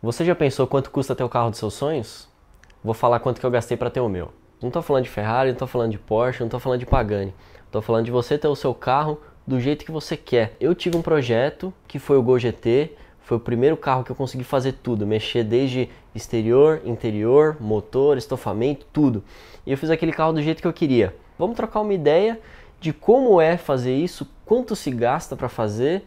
Você já pensou quanto custa ter o carro dos seus sonhos? Vou falar quanto que eu gastei para ter o meu. Não estou falando de Ferrari, não estou falando de Porsche, não estou falando de Pagani. Estou falando de você ter o seu carro do jeito que você quer. Eu tive um projeto que foi o Gol GT, foi o primeiro carro que eu consegui fazer tudo, mexer desde exterior, interior, motor, estofamento, tudo. E eu fiz aquele carro do jeito que eu queria. Vamos trocar uma ideia de como é fazer isso, quanto se gasta para fazer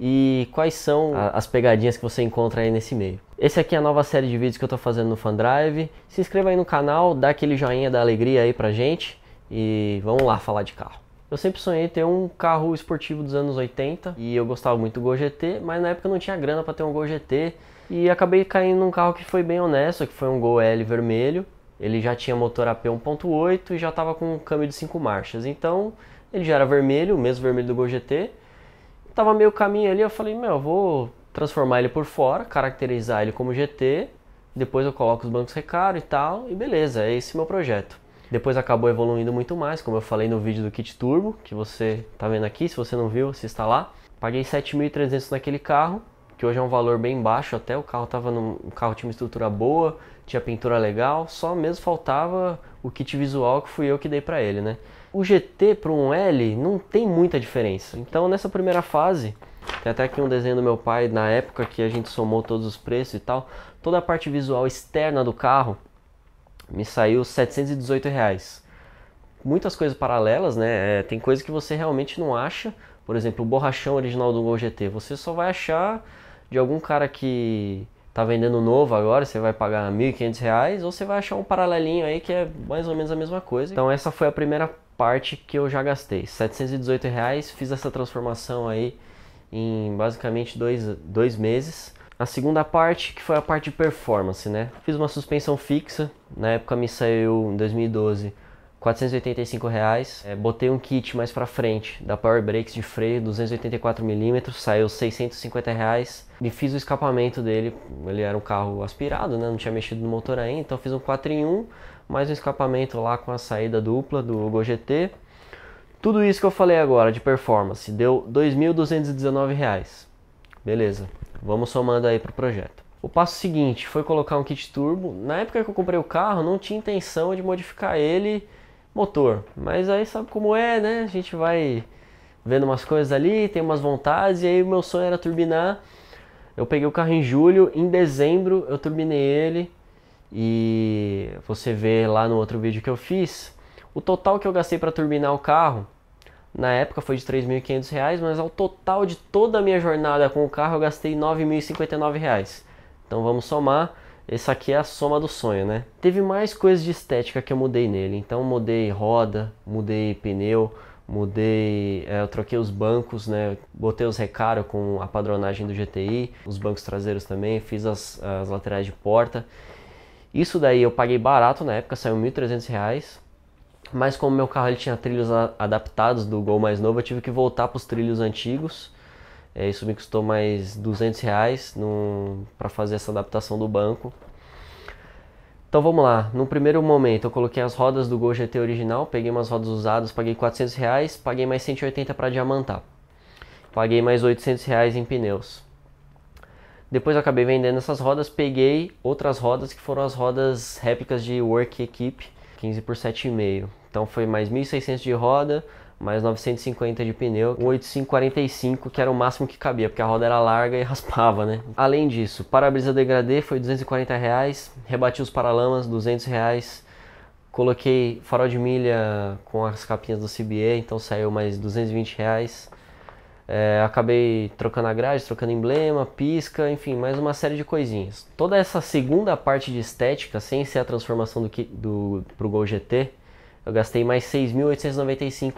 e quais são as pegadinhas que você encontra aí nesse meio. Esse aqui é a nova série de vídeos que eu estou fazendo no Fandrive. Se inscreva aí no canal, dá aquele joinha da alegria aí pra gente e vamos lá falar de carro. Eu sempre sonhei ter um carro esportivo dos anos 80 e eu gostava muito do Gol GT, mas na época eu não tinha grana para ter um Gol GT e acabei caindo num carro que foi bem honesto, que foi um Gol L vermelho. Ele já tinha motor AP 1.8 e já estava com um câmbio de 5 marchas, então ele já era vermelho, o mesmo vermelho do Gol GT. Tava meio caminho ali, eu falei, meu, eu vou transformar ele por fora, caracterizar ele como GT, depois eu coloco os bancos recaro e tal, e beleza, é esse meu projeto. Depois acabou evoluindo muito mais, como eu falei no vídeo do kit turbo, que você tá vendo aqui, se você não viu, está lá. Paguei 7.300 naquele carro, que hoje é um valor bem baixo até, o carro tava num o carro tinha uma estrutura boa, tinha pintura legal, só mesmo faltava o kit visual que fui eu que dei para ele, né? O GT para um L não tem muita diferença. Então nessa primeira fase, tem até aqui um desenho do meu pai na época que a gente somou todos os preços e tal. Toda a parte visual externa do carro me saiu 718 reais. Muitas coisas paralelas, né? É, tem coisas que você realmente não acha. Por exemplo, o borrachão original do Gol GT. Você só vai achar de algum cara que tá vendendo novo agora, você vai pagar R$ 1.500 ou você vai achar um paralelinho aí que é mais ou menos a mesma coisa. Então essa foi a primeira parte que eu já gastei, R$ 718, reais, fiz essa transformação aí em basicamente dois, dois meses. A segunda parte, que foi a parte de performance, né? Fiz uma suspensão fixa, na época me saiu em 2012 485 reais. É, botei um kit mais para frente da Power Brakes de freio 284 mm, saiu 650 reais. Me fiz o escapamento dele, ele era um carro aspirado, né? Não tinha mexido no motor ainda, então fiz um 4 em 1, mais um escapamento lá com a saída dupla do GT tudo isso que eu falei agora de performance deu R$ 2.219. Beleza, vamos somando aí para o projeto. O passo seguinte foi colocar um kit turbo. Na época que eu comprei o carro, não tinha intenção de modificar ele motor, mas aí sabe como é, né? A gente vai vendo umas coisas ali, tem umas vontades, e aí o meu sonho era turbinar. Eu peguei o carro em julho, em dezembro eu turbinei ele, e você vê lá no outro vídeo que eu fiz, o total que eu gastei para turbinar o carro na época foi de R$ 3.500, mas ao total de toda a minha jornada com o carro eu gastei R$ 9.059. Então vamos somar, essa aqui é a soma do sonho, né? Teve mais coisas de estética que eu mudei nele, então mudei roda, mudei pneu, mudei, é, eu troquei os bancos, né? Botei os recaro com a padronagem do GTI, os bancos traseiros também, fiz as, as laterais de porta. Isso daí eu paguei barato na época, saiu R$ 1.300 mas como meu carro ele tinha trilhos adaptados do Gol mais novo, eu tive que voltar para os trilhos antigos. É, isso me custou mais 200 reais para fazer essa adaptação do banco. Então vamos lá, no primeiro momento eu coloquei as rodas do Gol GT original, peguei umas rodas usadas, paguei 400 reais, paguei mais 180 para diamantar. Paguei mais 800 reais em pneus. Depois eu acabei vendendo essas rodas, peguei outras rodas que foram as rodas réplicas de Work Equipe, 15 por 7,5. Então foi mais 1.600 de roda, mais 950 de pneu, 8545, que era o máximo que cabia, porque a roda era larga e raspava, né? Além disso, para-brisa degradê foi 240 reais, rebati os paralamas 200 reais, coloquei farol de milha com as capinhas do CBE, então saiu mais 220 reais. É, acabei trocando a grade, trocando emblema, pisca, enfim, mais uma série de coisinhas. Toda essa segunda parte de estética, sem ser a transformação do, do pro Gol GT, eu gastei mais R$ 6.895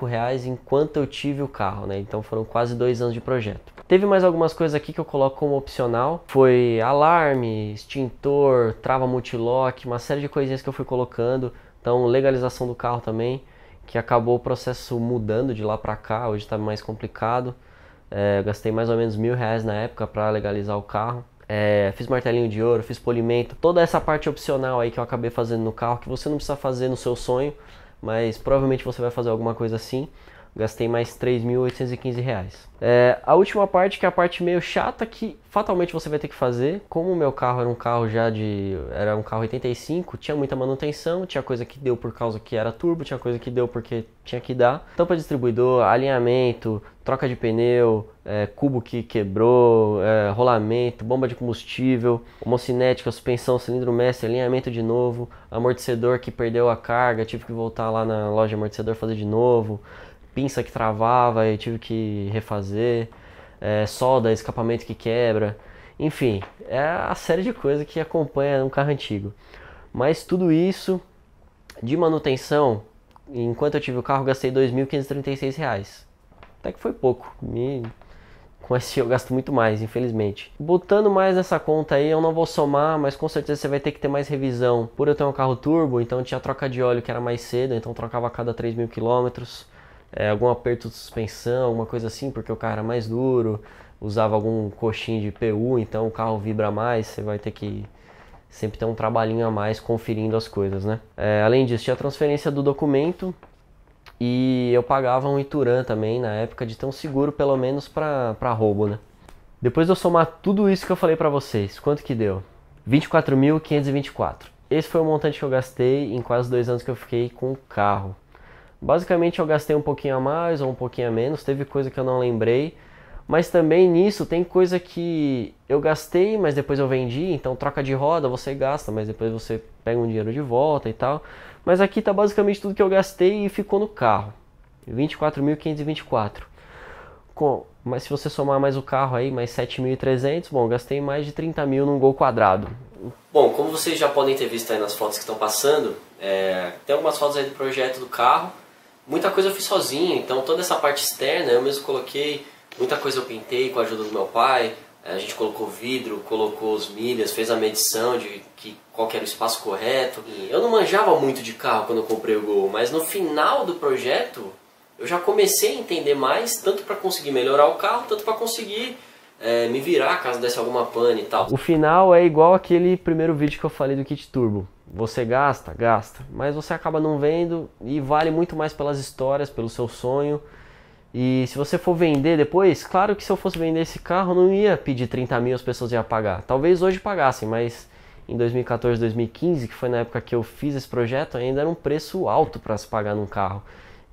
enquanto eu tive o carro, né? Então foram quase dois anos de projeto. Teve mais algumas coisas aqui que eu coloco como opcional. Foi alarme, extintor, trava multilock, uma série de coisinhas que eu fui colocando. Então legalização do carro também, que acabou o processo mudando de lá para cá, hoje está mais complicado. É, gastei mais ou menos mil reais na época para legalizar o carro. É, fiz martelinho de ouro, fiz polimento, toda essa parte opcional aí que eu acabei fazendo no carro, que você não precisa fazer no seu sonho, mas provavelmente você vai fazer alguma coisa assim. Gastei mais 3.815 reais. É, a última parte, que é a parte meio chata, que fatalmente você vai ter que fazer. Como o meu carro era um carro já de. Era um carro 85, tinha muita manutenção, tinha coisa que deu por causa que era turbo, tinha coisa que deu porque tinha que dar. Tampa distribuidor, alinhamento, troca de pneu, é, cubo que quebrou, é, rolamento, bomba de combustível, homocinética, suspensão, cilindro mestre, alinhamento de novo, amortecedor que perdeu a carga, tive que voltar lá na loja de amortecedor fazer de novo pinça que travava e tive que refazer, é, solda, escapamento que quebra, enfim, é a série de coisas que acompanha um carro antigo. Mas tudo isso de manutenção, enquanto eu tive o carro, gastei R$ 2.536. Até que foi pouco. Me... Com esse eu gasto muito mais, infelizmente. Botando mais nessa conta aí, eu não vou somar, mas com certeza você vai ter que ter mais revisão. Por eu ter um carro turbo, então tinha troca de óleo que era mais cedo, então trocava a cada 3 mil quilômetros é, algum aperto de suspensão, alguma coisa assim, porque o carro era mais duro, usava algum coxinho de PU, então o carro vibra mais, você vai ter que sempre ter um trabalhinho a mais conferindo as coisas, né? É, além disso, tinha a transferência do documento e eu pagava um Ituran também na época de ter um seguro pelo menos para roubo, né? Depois de eu somar tudo isso que eu falei para vocês, quanto que deu? 24.524. Esse foi o montante que eu gastei em quase dois anos que eu fiquei com o carro. Basicamente eu gastei um pouquinho a mais ou um pouquinho a menos, teve coisa que eu não lembrei, mas também nisso tem coisa que eu gastei, mas depois eu vendi, então troca de roda você gasta, mas depois você pega um dinheiro de volta e tal. Mas aqui tá basicamente tudo que eu gastei e ficou no carro. 24.524. Com, mas se você somar mais o carro aí, mais 7.300, bom, gastei mais de 30 mil num gol quadrado. Bom, como vocês já podem ter visto aí nas fotos que estão passando, é, tem algumas fotos aí do projeto do carro, Muita coisa eu fiz sozinho, então toda essa parte externa eu mesmo coloquei. Muita coisa eu pintei com a ajuda do meu pai. É, a gente colocou vidro, colocou os milhas, fez a medição de que qual era o espaço correto. E eu não manjava muito de carro quando eu comprei o Gol, mas no final do projeto eu já comecei a entender mais, tanto para conseguir melhorar o carro, tanto para conseguir é, me virar caso desse alguma pane e tal. O final é igual aquele primeiro vídeo que eu falei do kit turbo. Você gasta, gasta, mas você acaba não vendo e vale muito mais pelas histórias, pelo seu sonho. E se você for vender depois, claro que se eu fosse vender esse carro, eu não ia pedir 30 mil, as pessoas iam pagar. Talvez hoje pagassem, mas em 2014, 2015, que foi na época que eu fiz esse projeto, ainda era um preço alto para se pagar num carro.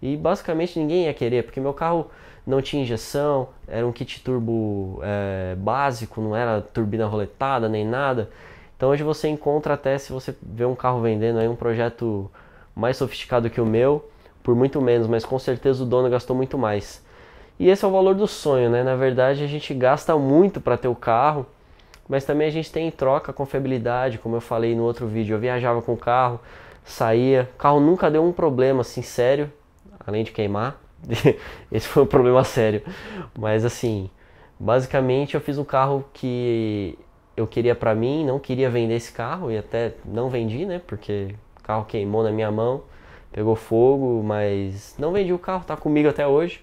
E basicamente ninguém ia querer, porque meu carro não tinha injeção, era um kit turbo é, básico, não era turbina roletada nem nada. Então hoje você encontra até se você vê um carro vendendo aí um projeto mais sofisticado que o meu, por muito menos, mas com certeza o dono gastou muito mais. E esse é o valor do sonho, né? Na verdade, a gente gasta muito para ter o carro, mas também a gente tem em troca com confiabilidade, como eu falei no outro vídeo. Eu viajava com o carro, saía, o carro nunca deu um problema assim sério, além de queimar. Esse foi um problema sério. Mas assim, basicamente eu fiz um carro que eu queria para mim, não queria vender esse carro e até não vendi, né? Porque o carro queimou na minha mão, pegou fogo, mas não vendi o carro, tá comigo até hoje.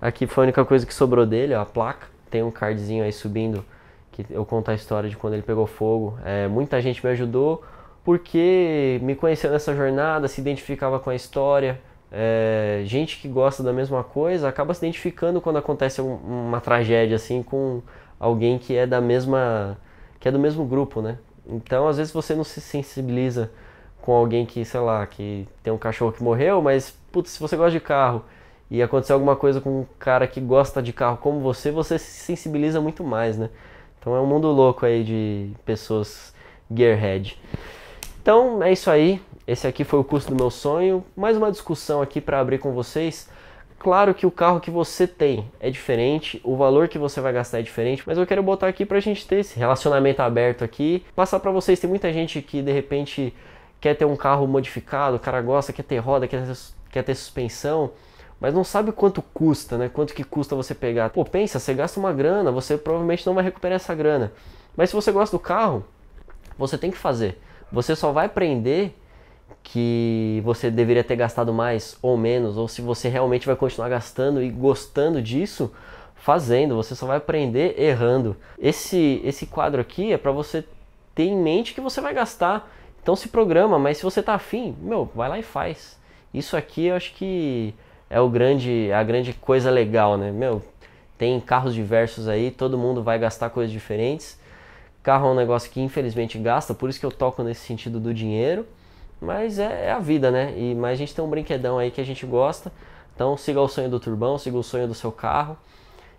Aqui foi a única coisa que sobrou dele, ó, a placa. Tem um cardzinho aí subindo que eu conto a história de quando ele pegou fogo. É, muita gente me ajudou porque me conheceu nessa jornada, se identificava com a história. É, gente que gosta da mesma coisa acaba se identificando quando acontece um, uma tragédia assim com alguém que é da mesma que é do mesmo grupo, né? Então, às vezes você não se sensibiliza com alguém que, sei lá, que tem um cachorro que morreu, mas, putz, se você gosta de carro e acontecer alguma coisa com um cara que gosta de carro como você, você se sensibiliza muito mais, né? Então é um mundo louco aí de pessoas gearhead. Então é isso aí. Esse aqui foi o curso do meu sonho. Mais uma discussão aqui para abrir com vocês. Claro que o carro que você tem é diferente, o valor que você vai gastar é diferente, mas eu quero botar aqui para a gente ter esse relacionamento aberto aqui, passar para vocês. Tem muita gente que de repente quer ter um carro modificado, o cara gosta, quer ter roda, quer ter, quer ter suspensão, mas não sabe quanto custa, né? Quanto que custa você pegar? Pô, pensa, você gasta uma grana, você provavelmente não vai recuperar essa grana. Mas se você gosta do carro, você tem que fazer. Você só vai prender que você deveria ter gastado mais ou menos, ou se você realmente vai continuar gastando e gostando disso fazendo, você só vai aprender errando. Esse esse quadro aqui é para você ter em mente que você vai gastar, então se programa, mas se você tá afim, meu, vai lá e faz. Isso aqui eu acho que é o grande a grande coisa legal, né? Meu, tem carros diversos aí, todo mundo vai gastar coisas diferentes. Carro é um negócio que infelizmente gasta, por isso que eu toco nesse sentido do dinheiro. Mas é, é, a vida, né? E, mas a gente tem um brinquedão aí que a gente gosta. Então siga o sonho do turbão, siga o sonho do seu carro.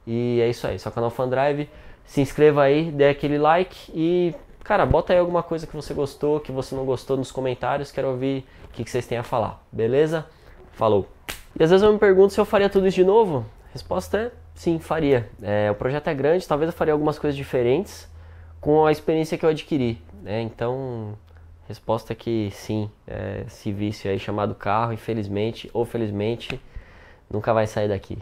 E é isso aí. Só canal Fandrive. Drive. Se inscreva aí, dê aquele like e, cara, bota aí alguma coisa que você gostou, que você não gostou nos comentários. Quero ouvir o que, vocês têm a falar, beleza? Falou! E às vezes eu me pergunto se eu faria tudo isso de novo. A resposta é sim, faria. É, o projeto é grande, talvez eu faria algumas coisas diferentes com a experiência que eu adquiri. Né? Então, Resposta que sim, é, esse vício aí chamado carro, infelizmente ou felizmente, nunca vai sair daqui.